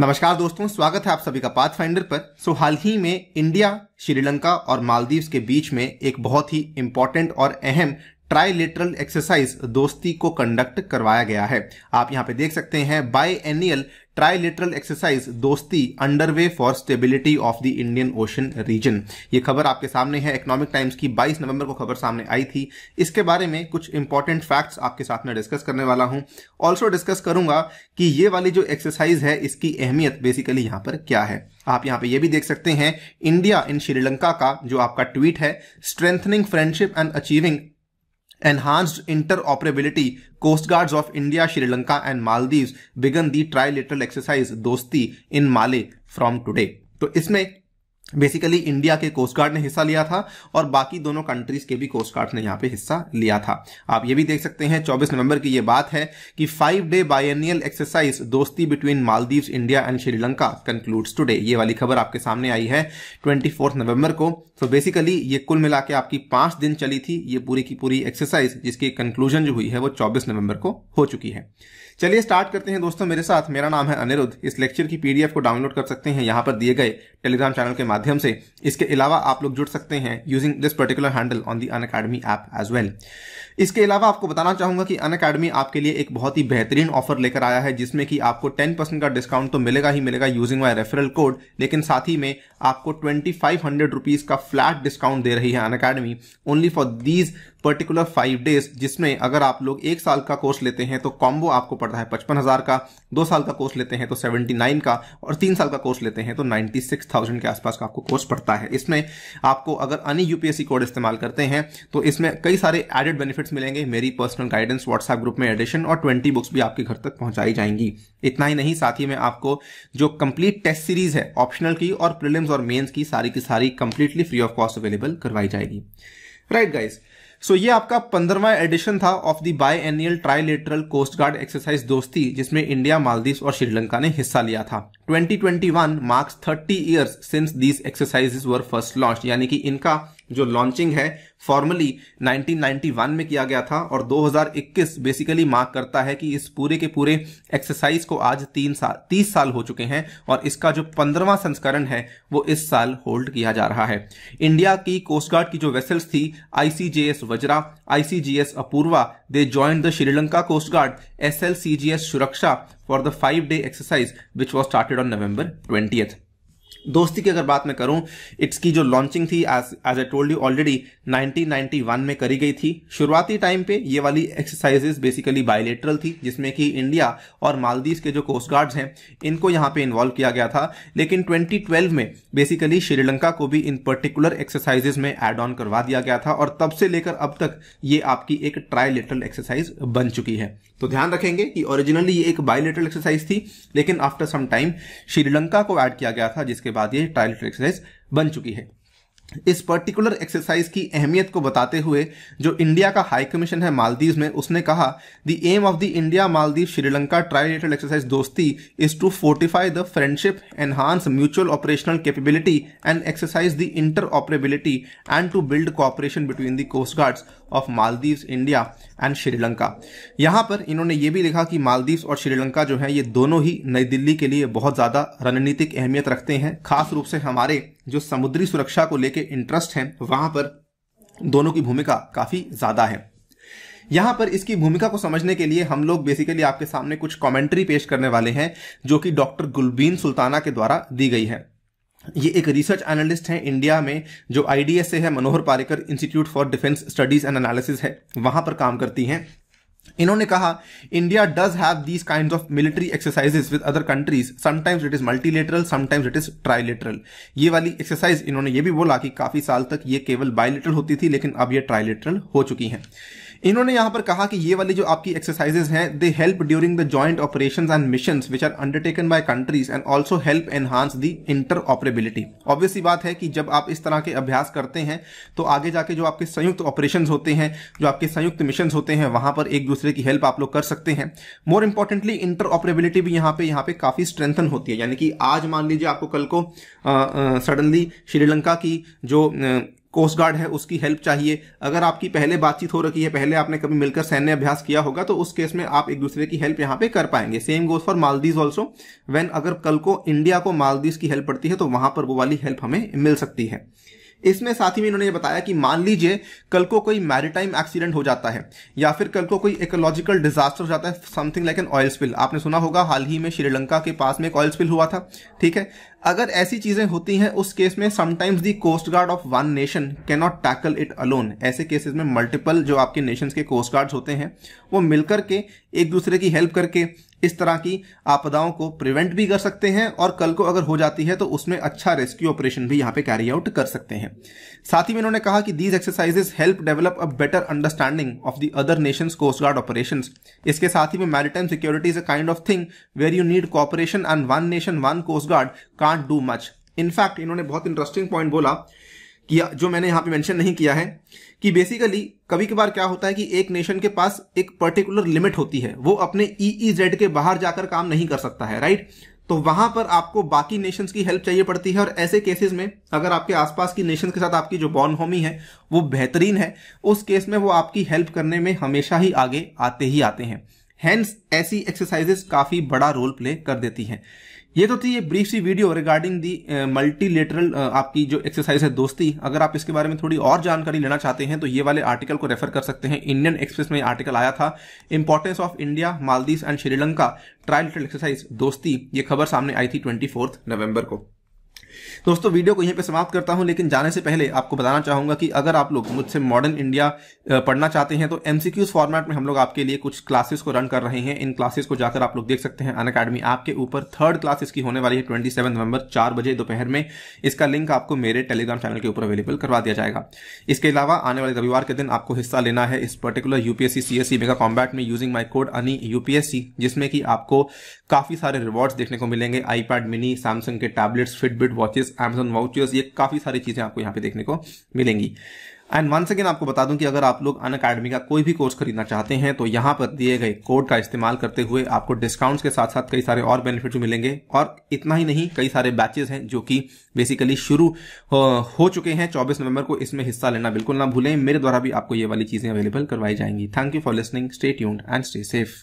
नमस्कार दोस्तों स्वागत है आप सभी का पाथ फाइंडर पर सो हाल ही में इंडिया श्रीलंका और मालदीव्स के बीच में एक बहुत ही इम्पोर्टेंट और अहम ट्राइलेटरल एक्सरसाइज दोस्ती को कंडक्ट करवाया गया है आप यहाँ पे देख सकते हैं biennial trilateral exercise Dosti underway for stability of the Indian Ocean region ये खबर आपके सामने है इकोनॉमिक टाइम्स की 22 नवंबर को खबर सामने आई थी इसके बारे में कुछ इंपॉर्टेंट फैक्ट्स आपके साथ में डिस्कस करने वाला हूं ऑल्सो डिस्कस करूंगा कि ये वाली जो एक्सरसाइज है इसकी अहमियत बेसिकली यहां पर क्या है आप यहाँ पे ये भी देख सकते हैं इंडिया इन श्रीलंका का जो आपका ट्वीट है strengthening friendship and achieving Enhanced interoperability, Coast Guards of India, Sri Lanka and Maldives began the trilateral exercise Dosti in Male from today. तो इसमें बेसिकली इंडिया के कोस्ट गार्ड ने हिस्सा लिया था और बाकी दोनों कंट्रीज के भी कोस्ट गार्ड ने यहाँ पे हिस्सा लिया था आप ये भी देख सकते हैं 24 नवंबर की ये बात है कि फाइव डे बायनियल एक्सरसाइज दोस्ती between Maldives India and Sri Lanka concludes today ये वाली खबर आपके सामने आई है ट्वेंटी नवंबर को तो बेसिकली ये कुल मिला के आपकी पांच दिन चली थी ये पूरी की पूरी एक्सरसाइज जिसकी कंक्लूजन जो हुई है वो चौबीस नवंबर को हो चुकी है चलिए स्टार्ट करते हैं दोस्तों मेरे साथ मेरा नाम है अनिरुद्ध इस लेक्चर की पीडीएफ को डाउनलोड कर सकते हैं यहाँ पर दिए गए टेलीग्राम चैनल के माध्यम से इसके अलावा आप लोग जुड़ सकते हैं using this particular handle on the Unacademy app as well इसके अलावा आपको बताना चाहूंगा कि अन अकेडमी आपके लिए एक बहुत ही बेहतरीन ऑफर लेकर आया है जिसमें कि आपको 10% परसेंट का डिस्काउंट तो मिलेगा ही मिलेगा यूजिंग माई रेफरल कोड लेकिन साथ ही में आपको ट्वेंटी फाइव का फ्लैट डिस्काउंट दे रही है Unacademy only for these particular five days जिसमें अगर आप लोग एक साल का कोर्स लेते हैं तो कॉम्बो आपको पड़ता है पचपन हजार का दो साल का कोर्स लेते हैं तो सेवेंटी नाइन का और तीन साल का कोर्स लेते हैं तो नाइन्टी सिक्स थाउजेंड के आसपास का आपको कोर्स पड़ता है इसमें आपको अगर अन्य यूपीएससी कोड इस्तेमाल करते हैं तो इसमें कई सारे एडेड बेनिफिट्स मिलेंगे मेरी पर्सनल गाइडेंस व्हाट्सएप ग्रुप में एडिशन और ट्वेंटी बुक्स भी आपके घर तक पहुंचाई जाएंगी इतना ही नहीं साथ ही में आपको जो कंप्लीट टेस्ट सीरीज है ऑप्शनल की और प्रिलिम्स और मेन्स की सारी की सारी completely free of cost available करवाई जाएगी right right guys so so, ये आपका पंद्रवा एडिशन था of the biennial trilateral coast guard exercise Dosti जिसमें इंडिया मालदीव और श्रीलंका ने हिस्सा लिया था 2021 marks 30 years since these exercises were first launch यानी कि इनका जो लॉन्चिंग है फॉर्मली 1991 में किया गया था और 2021 बेसिकली मार्क करता है कि इस पूरे के पूरे एक्सरसाइज को आज तीन साल तीस साल हो चुके हैं और इसका जो पंद्रवा संस्करण है वो इस साल होल्ड किया जा रहा है इंडिया की कोस्ट गार्ड की जो वेसल्स थी ICGS ICGS Apurva, they joined the Sri Lanka Coast Guard SLCGS Suraksha for the five-day exercise which was started on November 20th. दोस्ती की अगर बात मैं करूं इट्स की जो लॉन्चिंग थी as as I told you already 1991 में करी गई थी शुरुआती टाइम पे ये वाली एक्सरसाइजेस बेसिकली बायोलेटरल थी जिसमें कि इंडिया और मालदीव के जो कोस्ट गार्ड्स हैं इनको यहाँ पे इन्वॉल्व किया गया था लेकिन 2012 में बेसिकली श्रीलंका को भी इन पर्टिकुलर एक्सरसाइजेज में एड ऑन करवा दिया गया था और तब से लेकर अब तक ये आपकी एक ट्राईलेटरल एक्सरसाइज बन चुकी है तो ध्यान रखेंगे कि ओरिजिनली ये एक बायोलेटरल एक्सरसाइज थी लेकिन आफ्टर सम टाइम श्रीलंका को ऐड किया गया था जिसके बाद ये ट्रायल एक्सरसाइज बन चुकी है इस पर्टिकुलर एक्सरसाइज की अहमियत को बताते हुए जो इंडिया का हाई कमीशन है मालदीव में उसने कहा the M of the India Maldives Sri Lanka trilateral exercise दोस्ती is to fortify the friendship enhance mutual operational capability and exercise the inter operability and to build cooperation between the coast guards of Maldives India and Sri Lanka यहाँ पर इन्होंने ये भी लिखा कि मालदीव्स और श्रीलंका जो है ये दोनों ही नई दिल्ली के लिए बहुत ज़्यादा रणनीतिक अहमियत रखते हैं खास रूप से हमारे जो समुद्री सुरक्षा को लेकर इंटरेस्ट है वहां पर दोनों की भूमिका काफी ज्यादा है यहाँ पर इसकी भूमिका को समझने के लिए हम लोग बेसिकली आपके सामने कुछ कमेंट्री पेश करने वाले हैं जो कि डॉक्टर गुलबीन सुल्ताना के द्वारा दी गई है ये एक रिसर्च एनालिस्ट हैं इंडिया में जो आईडीएस है Manohar Parrikar Institute for Defence Studies and Analysis है वहां पर काम करती हैं इन्होंने कहा India does have these kind of military exercises with other countries sometimes it is multilateral sometimes it is trilateral ये वाली एक्सरसाइज इन्होंने ये भी बोला कि काफी साल तक ये केवल बायलेटरल होती थी लेकिन अब ये ट्राइलेटरल हो चुकी हैं इन्होंने यहां पर कहा कि ये वाली जो आपकी एक्सरसाइजेज हैं they help during the joint operation and mission which are undertaken by countries and also help enhance the interoperability obviously बात है कि जब आप इस तरह के अभ्यास करते हैं तो आगे जाके जो आपके संयुक्त ऑपरेशन होते हैं जो आपके संयुक्त मिशन होते हैं वहां पर एक दूसरे की हेल्प आप लोग कर सकते हैं मोर इंपॉर्टेंटली इंटर ऑपरेबिलिटी भी यहाँ पे यहाँ पे काफी स्ट्रेंथन होती है यानी कि आज मान लीजिए आपको कल को सडनली श्रीलंका की जो कोस्ट गार्ड है उसकी हेल्प चाहिए अगर आपकी पहले बातचीत हो रखी है पहले आपने कभी मिलकर सैन्य अभ्यास किया होगा तो उस केस में आप एक दूसरे की हेल्प यहाँ पे कर पाएंगे same goes for Maldives also when अगर कल को इंडिया को मालदीव की हेल्प पड़ती है तो वहां पर वो वाली हेल्प हमें मिल सकती है इसमें साथ ही में इन्होंने बताया कि मान लीजिए कल को कोई मैरिटाइम एक्सीडेंट हो जाता है या फिर कल को कोई इकोलॉजिकल डिजास्टर हो जाता है something like an oil spill आपने सुना होगा हाल ही में श्रीलंका के पास में एक ऑयल स्पिल हुआ था ठीक है अगर ऐसी चीजें होती हैं उस केस में sometimes the coast guard of one nation can not tackle it alone ऐसे केसेस में मल्टीपल जो आपके नेशंस के कोस्ट गार्ड्स होते हैं वो मिलकर के एक दूसरे की हेल्प करके इस तरह की आपदाओं को प्रिवेंट भी कर सकते हैं और कल को अगर हो जाती है तो उसमें अच्छा रेस्क्यू ऑपरेशन भी यहाँ पे कैरी आउट कर सकते हैं साथ ही में इन्होंने कहा कि these exercises help develop a better understanding of the other nations coast guard operation इसके साथ ही में maritime security is a kind of thing where you need cooperation and one nation one coast guard का can't do much in fact इन्होंने बहुत interesting point बोला कि जो मैंने यहां पे मेंशन नहीं किया है कि बेसिकली कभी कभार क्या होता है कि एक नेशन के पास एक पर्टिकुलर लिमिट होती है वो अपने ई e जेड e के बाहर जाकर काम नहीं कर सकता है राइट तो वहां पर आपको बाकी नेशंस की हेल्प चाहिए पड़ती है और ऐसे केसेस में अगर आपके आसपास की नेशंस के साथ आपकी जो बॉन्ड होमी है वो बेहतरीन है उस केस में वो आपकी हेल्प करने में हमेशा ही आगे आते ही आते हैं हैंस ऐसी एक्सरसाइजेस काफी बड़ा रोल प्ले कर देती हैं ये तो थी ये ब्रीफ सी वीडियो रिगार्डिंग दी मल्टीलेटरल आपकी जो एक्सरसाइज है दोस्ती अगर आप इसके बारे में थोड़ी और जानकारी लेना चाहते हैं तो ये वाले आर्टिकल को रेफर कर सकते हैं इंडियन एक्सप्रेस में आर्टिकल आया था importance of India Maldives and Sri Lanka trial exercise दोस्ती ये खबर सामने आई थी ट्वेंटी नवंबर को दोस्तों वीडियो को यहीं पे समाप्त करता हूं लेकिन जाने से पहले आपको बताना चाहूंगा कि अगर आप लोग मुझसे मॉडर्न इंडिया पढ़ना चाहते हैं तो एमसीक्यूज फॉर्मेट में हम लोग आपके लिए कुछ क्लासेस को रन कर रहे हैं इन क्लासेस को जाकर आप लोग देख सकते हैं अन अकेडमी आपके ऊपर थर्ड क्लास इसकी होने वाली है ट्वेंटी नवंबर चार बजे दोपहर में इसका लिंक आपको मेरे टेलीग्राम चैनल के ऊपर अवेलेबल करवा दिया जाएगा इसके अलावा आने वाले रविवार के दिन आपको हिस्सा लेना है इस particular UPSC CSC mega combat में using my code ANI UPSC जिसमें कि आपको काफी सारे रिवॉर्ड्स देखने को मिलेंगे आईपैड मिनी सैमसंग के tablets Fitbit watch watches Amazon vouchers ये काफी सारी चीजें आपको यहाँ पे देखने को मिलेंगी एंड वन सेकेंड आपको बता दूं कि अगर आप लोग अन अकेडमी का कोई भी कोर्स खरीदना चाहते हैं तो यहाँ पर दिए गए कोड का इस्तेमाल करते हुए आपको डिस्काउंट्स के साथ साथ कई सारे और बेनिफिट्स मिलेंगे और इतना ही नहीं कई सारे बैचेस हैं जो कि बेसिकली शुरू हो चुके हैं 24 नवंबर को इसमें हिस्सा लेना बिल्कुल ना भूलें मेरे द्वारा भी आपको ये वाली चीजें अवेलेबल करवाई जाएंगी thank you for listening stay tuned and stay safe